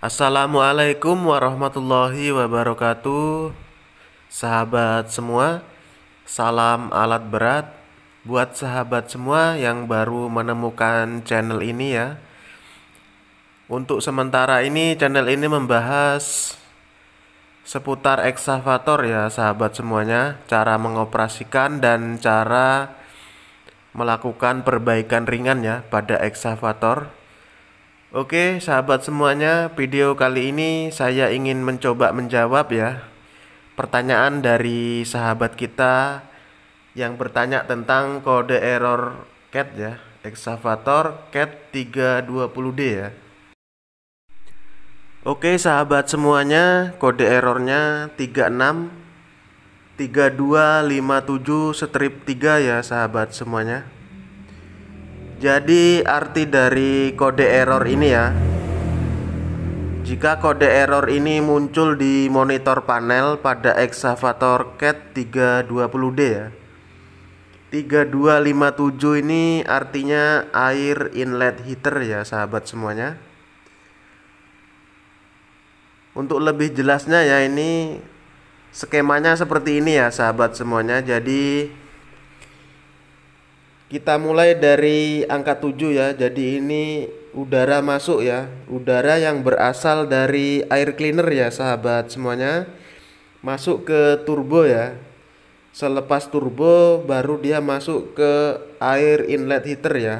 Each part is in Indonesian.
Assalamualaikum warahmatullahi wabarakatuh Sahabat semua Salam alat berat Buat sahabat semua yang baru menemukan channel ini ya Untuk sementara ini channel ini membahas Seputar eksavator ya sahabat semuanya Cara mengoperasikan dan cara melakukan perbaikan ringan ya pada eksavator Oke, sahabat semuanya, video kali ini saya ingin mencoba menjawab ya pertanyaan dari sahabat kita yang bertanya tentang kode error cat ya, excavator cat 320D ya. Oke, sahabat semuanya, kode errornya 36 3257 strip 3 ya sahabat semuanya. Jadi arti dari kode error ini ya. Jika kode error ini muncul di monitor panel pada Excavator CAT 320D ya. 3257 ini artinya air inlet heater ya sahabat semuanya. Untuk lebih jelasnya ya ini skemanya seperti ini ya sahabat semuanya. Jadi kita mulai dari angka 7 ya. Jadi ini udara masuk ya. Udara yang berasal dari air cleaner ya sahabat semuanya. Masuk ke turbo ya. Selepas turbo baru dia masuk ke air inlet heater ya.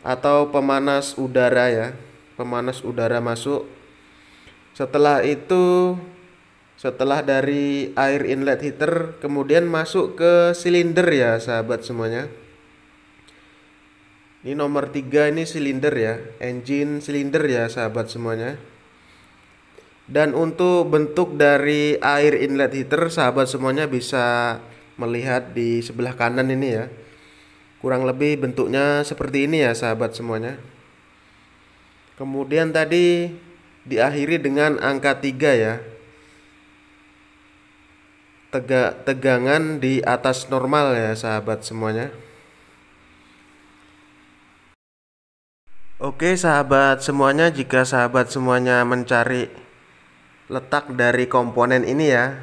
Atau pemanas udara ya. Pemanas udara masuk. Setelah itu setelah dari air inlet heater kemudian masuk ke silinder ya sahabat semuanya ini nomor tiga ini silinder ya engine silinder ya sahabat semuanya dan untuk bentuk dari air inlet heater sahabat semuanya bisa melihat di sebelah kanan ini ya kurang lebih bentuknya seperti ini ya sahabat semuanya kemudian tadi diakhiri dengan angka 3 ya tega tegangan di atas normal ya sahabat semuanya Oke sahabat semuanya jika sahabat semuanya mencari letak dari komponen ini ya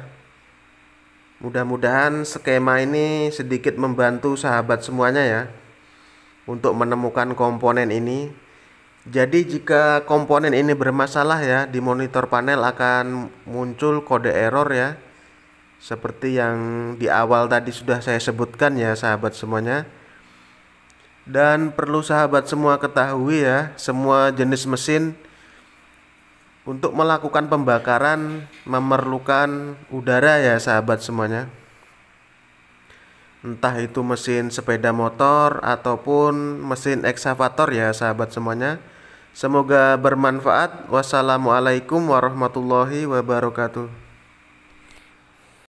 Mudah-mudahan skema ini sedikit membantu sahabat semuanya ya Untuk menemukan komponen ini Jadi jika komponen ini bermasalah ya di monitor panel akan muncul kode error ya seperti yang di awal tadi sudah saya sebutkan ya sahabat semuanya dan perlu sahabat semua ketahui ya semua jenis mesin untuk melakukan pembakaran memerlukan udara ya sahabat semuanya entah itu mesin sepeda motor ataupun mesin eksavator ya sahabat semuanya semoga bermanfaat wassalamualaikum warahmatullahi wabarakatuh